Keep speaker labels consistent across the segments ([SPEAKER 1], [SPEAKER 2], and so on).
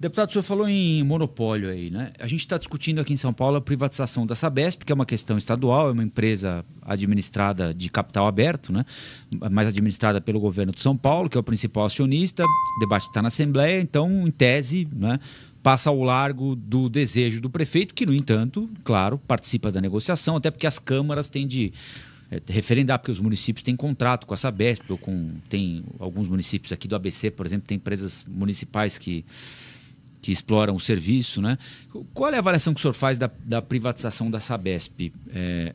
[SPEAKER 1] Deputado, o senhor falou em monopólio aí, né? A gente está discutindo aqui em São Paulo a privatização da Sabesp, que é uma questão estadual, é uma empresa administrada de capital aberto, né? Mas administrada pelo governo de São Paulo, que é o principal acionista. O debate está na Assembleia, então, em tese, né? passa ao largo do desejo do prefeito, que, no entanto, claro, participa da negociação, até porque as câmaras têm de é, referendar, porque os municípios têm contrato com a Sabesp, ou com, tem alguns municípios aqui do ABC, por exemplo, tem empresas municipais que que exploram o serviço, né? Qual é a avaliação que o senhor faz da, da privatização da Sabesp? É,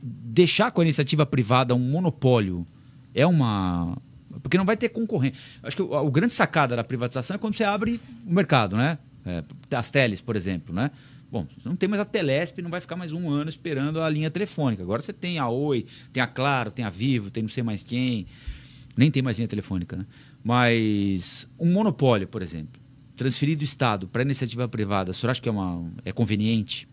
[SPEAKER 1] deixar com a iniciativa privada um monopólio é uma. Porque não vai ter concorrência. Acho que o, o grande sacada da privatização é quando você abre o mercado, né? É, as teles, por exemplo, né? Bom, não tem mais a Telesp, não vai ficar mais um ano esperando a linha telefônica. Agora você tem a Oi, tem a Claro, tem a Vivo, tem não sei mais quem. Nem tem mais linha telefônica, né? Mas um monopólio, por exemplo transferir
[SPEAKER 2] do Estado para a iniciativa privada, o senhor acha que é, uma, é conveniente?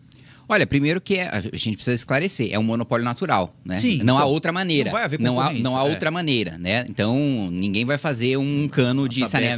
[SPEAKER 2] Olha, primeiro que é, a gente precisa esclarecer, é um monopólio natural, né? Sim, não então, há outra maneira. Não vai haver não há, não há é. outra maneira, né? Então, ninguém vai fazer um cano de, de, é,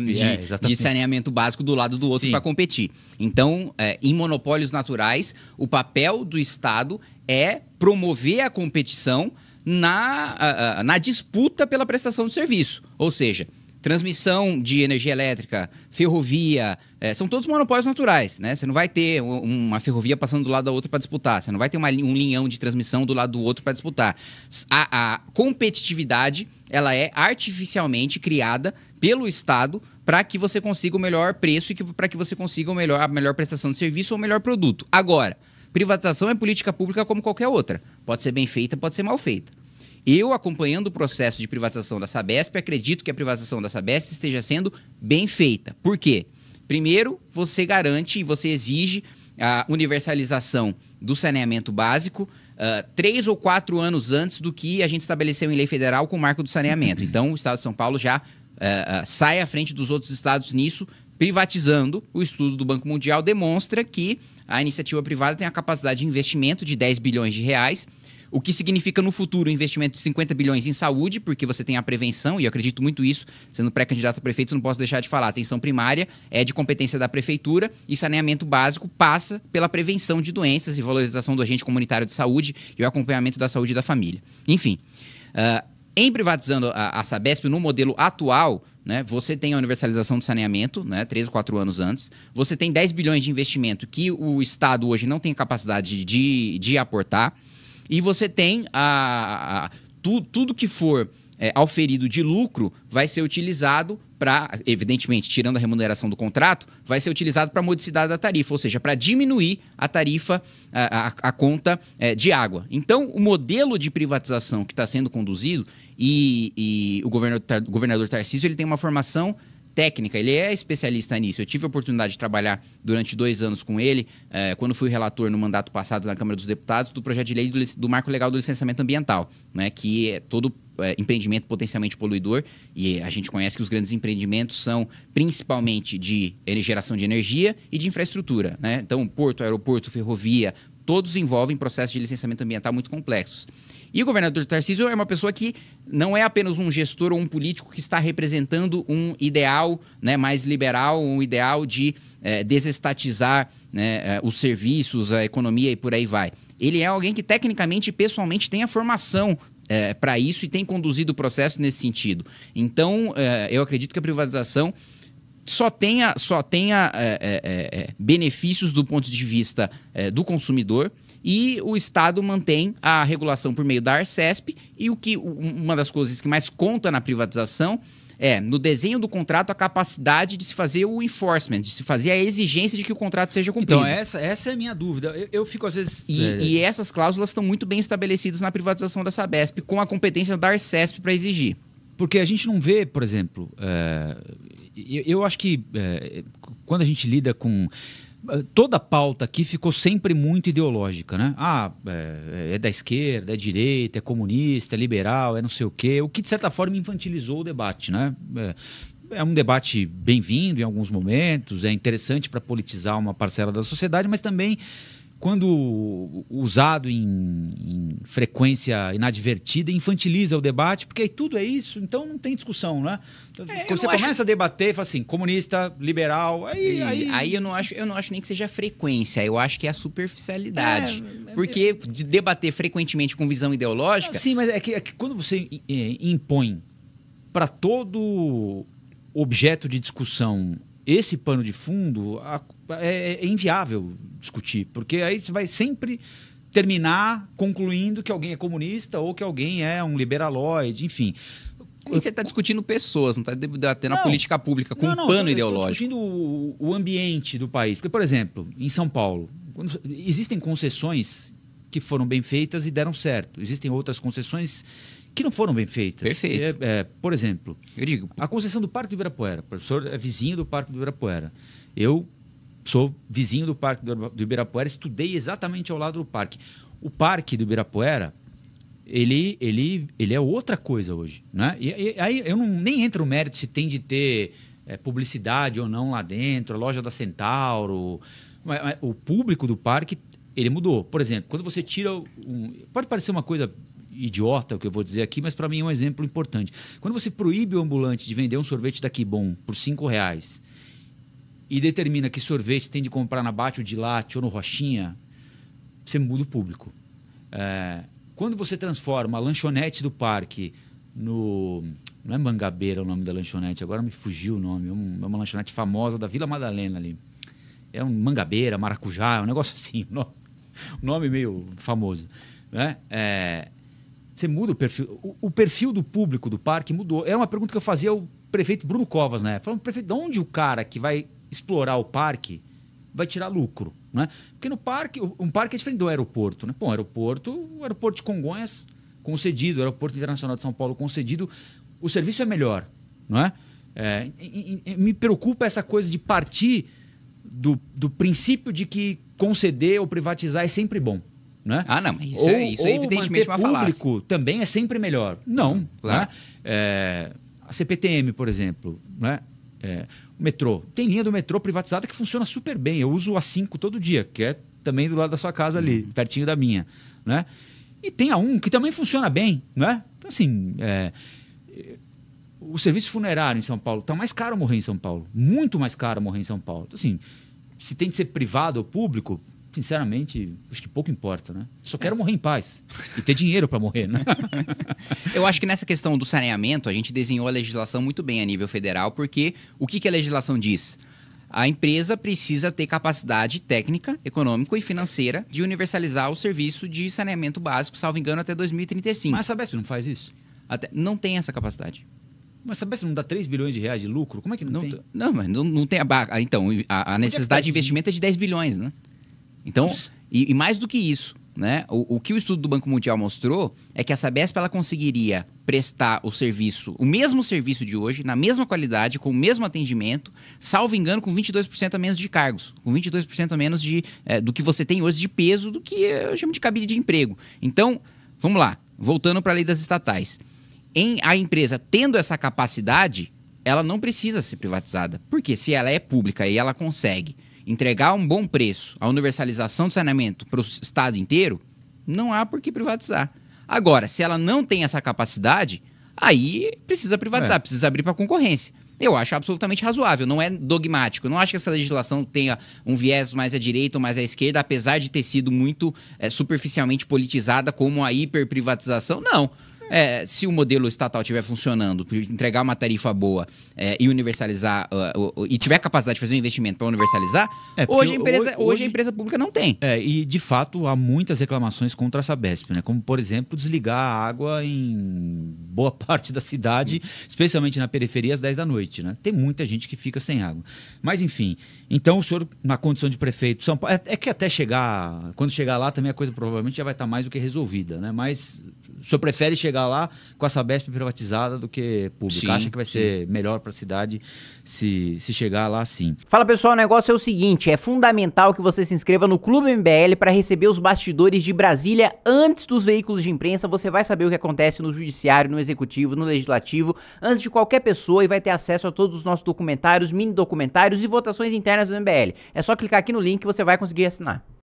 [SPEAKER 2] de, saneamento básico do lado do outro para competir. Então, é, em monopólios naturais, o papel do Estado é promover a competição na, na disputa pela prestação de serviço. Ou seja, transmissão de energia elétrica, ferrovia, é, são todos monopólios naturais, né? Você não vai ter uma ferrovia passando do lado da outra para disputar, você não vai ter uma, um linhão de transmissão do lado do outro para disputar. A, a, competitividade ela é artificialmente criada pelo Estado para que você consiga o melhor preço e para que você consiga o melhor, a melhor prestação de serviço ou o melhor produto. Agora, privatização é política pública como qualquer outra. Pode ser bem feita, pode ser mal feita. Eu, acompanhando o processo de privatização da Sabesp, acredito que a privatização da Sabesp esteja sendo bem feita. Por quê? Primeiro, você garante e você exige a universalização do saneamento básico, Uh, três ou quatro anos antes do que a gente estabeleceu em lei federal com o marco do saneamento. Então, o Estado de São Paulo já uh, sai à frente dos outros estados nisso, privatizando. O estudo do Banco Mundial demonstra que a iniciativa privada tem a capacidade de investimento de 10 bilhões de reais o que significa no futuro um investimento de 50 bilhões em saúde, porque você tem a prevenção, e eu acredito muito isso, sendo pré-candidato a prefeito, não posso deixar de falar. Atenção primária é de competência da prefeitura e saneamento básico passa pela prevenção de doenças e valorização do agente comunitário de saúde e o acompanhamento da saúde da família. Enfim. Uh, em privatizando a, a, Sabesp, no modelo atual, né, você tem a universalização do saneamento, né, três ou quatro anos antes. Você tem 10 bilhões de investimento que o Estado hoje não tem capacidade de, de aportar. E você tem a, a tu, tudo que for é, auferido de lucro vai ser utilizado para, evidentemente, tirando a remuneração do contrato, vai ser utilizado para modicidade da tarifa, ou seja, para diminuir a tarifa, a, a, a conta é, de água. Então, o modelo de privatização que está sendo conduzido e, e o governador, governador Tarcísio ele tem uma formação técnica, ele é especialista nisso. Eu tive a oportunidade de trabalhar durante dois anos com ele, é, quando fui relator no mandato passado na Câmara dos Deputados, do projeto de lei do, do Marco Legal do Licenciamento Ambiental, né, que é todo é, empreendimento potencialmente poluidor, e a gente conhece que os grandes empreendimentos são principalmente de geração de energia e de infraestrutura. Né? Então, porto, aeroporto, ferrovia, todos envolvem processos de licenciamento ambiental muito complexos. E o governador Tarcísio é uma pessoa que não é apenas um gestor ou um político que está representando um ideal né, mais liberal, um ideal de é, desestatizar né, eh, os serviços, a economia e por aí vai. Ele é alguém que tecnicamente e pessoalmente tem a formação é, eh, para isso e tem conduzido o processo nesse sentido. Então, é, eu acredito que a privatização só tenha, só tenha é é, é, é, benefícios do ponto de vista é, do consumidor e o Estado mantém a regulação por meio da Arcesp e o que uma das coisas que mais conta na privatização é, no desenho do contrato, a capacidade de se fazer o enforcement, de se fazer a exigência de que o contrato seja cumprido. Então, essa, essa é a minha dúvida. Eu, eu fico, às vezes. E, é... e, essas cláusulas estão muito bem estabelecidas na privatização da Sabesp, com a competência da Arcesp para exigir.
[SPEAKER 1] Porque a gente não vê, por exemplo, é, eu acho que é, quando a gente lida com eh, toda a pauta aqui ficou sempre muito ideológica, né? Ah, é, é, da esquerda, é direita, é comunista, é liberal, é não sei o quê. O que, de certa forma, infantilizou o debate, né? É, é um debate bem-vindo em alguns momentos, é interessante para politizar uma parcela da sociedade, mas também quando usado em, em, frequência inadvertida, infantiliza o debate, porque aí tudo é isso,
[SPEAKER 2] então não tem discussão, né?
[SPEAKER 1] Então, é, quando você começa acho... a
[SPEAKER 2] debater, fala assim, comunista, liberal, aí, e, aí... aí... eu não acho, eu não acho nem que seja frequência, eu acho que é a superficialidade. É, é porque é. de debater frequentemente com visão ideológica. Sim,
[SPEAKER 1] mas é que, é que quando você é, impõe para todo objeto de discussão esse pano de fundo é, é, é inviável discutir, porque aí você vai sempre terminar concluindo que alguém é comunista ou que alguém é um liberaloide, enfim. E você está discutindo pessoas, não está debatendo não, a política pública com não, não, um pano eu, ideológico. Estou discutindo o, o, ambiente do país. Porque, por exemplo, em São Paulo, quando, existem concessões que foram bem feitas e deram certo. Existem outras concessões que não foram bem feitas. Perfeito. É, é, por exemplo, eu digo, a concessão do Parque do Ibirapuera. O professor é vizinho do Parque do Ibirapuera. Eu sou vizinho do Parque do Ibirapuera, estudei exatamente ao lado do parque. O Parque do Ibirapuera, ele, ele, ele é outra coisa hoje. Né? E, e aí eu não, nem entro no mérito se tem de ter é, publicidade ou não lá dentro, a loja da Centauro. Mas, mas o público do parque ele mudou. Por exemplo, quando você tira um. Pode parecer uma coisa idiota o que eu vou dizer aqui, mas para mim é um exemplo importante. Quando você proíbe o ambulante de vender um sorvete daqui bom por cinco reais e determina que sorvete tem de comprar na Bate ou de Late ou no Rochinha, você muda o público. É, quando você transforma a lanchonete do parque no. Não é Mangabeira o nome da lanchonete, agora me fugiu o nome. É, é uma lanchonete famosa da Vila Madalena ali. É um Mangabeira, Maracujá, é um negócio assim, nome, um nome meio famoso. Né? É, você muda o perfil. O, o, perfil do público do parque mudou. Era é uma pergunta que eu fazia ao prefeito Bruno Covas na né? época. Falando, prefeito, de onde o cara que vai explorar o parque vai tirar lucro? Né? Porque no parque, um parque é diferente do aeroporto. Né? Bom, aeroporto, o aeroporto de Congonhas concedido, o aeroporto internacional de São Paulo concedido, o serviço é melhor. Não é? é e, e, me preocupa essa coisa de partir do, do princípio de que conceder ou privatizar é sempre bom. Né? Ah, não, isso, ou, é, isso é evidentemente uma falácia. público também é sempre melhor. Não. Né? Claro. Né? É, a CPTM, por exemplo, né? É, o metrô. Tem linha do metrô privatizada que funciona super bem. Eu uso a 5 todo dia, que é também do lado da sua casa ali, uhum. pertinho da minha. Né? E tem a 1 um, que também funciona bem. Né? Então, assim, é, o serviço funerário em São Paulo está mais caro morrer em São Paulo. Muito mais caro morrer em São Paulo. Então, assim, se tem de ser privado ou público, sinceramente, acho que pouco importa, né? Só quero
[SPEAKER 2] é. morrer em paz e ter dinheiro para morrer, né? Eu acho que nessa questão do saneamento, a gente desenhou a legislação muito bem a nível federal, porque o que, que a legislação diz? A empresa precisa ter capacidade técnica, econômica e financeira de universalizar o serviço de saneamento básico, salvo engano, até 2035. Mas a Sabesp não faz isso? Até, não tem essa capacidade. Mas sabe se não dá 3 bilhões de reais de lucro? Como é que não, não tem? Não, mas não, não tem a Então, a, a é necessidade de investimento é de 10 bilhões, né? Então, e, e mais do que isso, né? O, o, que o estudo do Banco Mundial mostrou é que a Sabesp ela conseguiria prestar o serviço, o mesmo serviço de hoje, na mesma qualidade, com o mesmo atendimento, salvo engano, com 22% a menos de cargos, com 22% a menos de, é, do que você tem hoje de peso do que eu chamo de cabide de emprego. Então, vamos lá, voltando para a lei das estatais. Em a empresa tendo essa capacidade, ela não precisa ser privatizada, porque se ela é pública e ela consegue entregar um bom preço, a universalização do saneamento para o estado inteiro, não há por que privatizar. Agora, se ela não tem essa capacidade, aí precisa privatizar, é. precisa abrir para concorrência. Eu acho absolutamente razoável, não é dogmático. Eu não acho que essa legislação tenha um viés mais à direita ou mais à esquerda, apesar de ter sido muito é, superficialmente politizada como a hiperprivatização. Não. É, se o modelo estatal estiver funcionando, entregar uma tarifa boa é, e universalizar, uh, uh, e tiver capacidade de fazer um investimento para universalizar, é, hoje, a empresa, hoje, hoje, a empresa pública não tem. É, e de fato há muitas reclamações
[SPEAKER 1] contra a Sabesp, né? como por exemplo desligar a água em boa parte da cidade, especialmente na periferia, às 10 da noite. Né? Tem muita gente que fica sem água. Mas enfim, então o senhor, na condição de prefeito São Paulo, é, é, que até chegar, quando chegar lá também a coisa provavelmente já vai estar mais do que resolvida, né? mas o senhor prefere chegar chegar lá com a Sabesp privatizada do que pública. Sim, Acha que vai sim. ser melhor para a cidade se, se chegar lá assim.
[SPEAKER 2] Fala pessoal, o negócio é o seguinte: é fundamental que você se inscreva no Clube MBL para receber os bastidores de Brasília antes dos veículos de imprensa. Você vai saber o que acontece no Judiciário, no Executivo, no Legislativo, antes de qualquer pessoa e vai ter acesso a todos os nossos documentários, mini documentários e votações internas do MBL. É só clicar aqui no link que você vai conseguir assinar.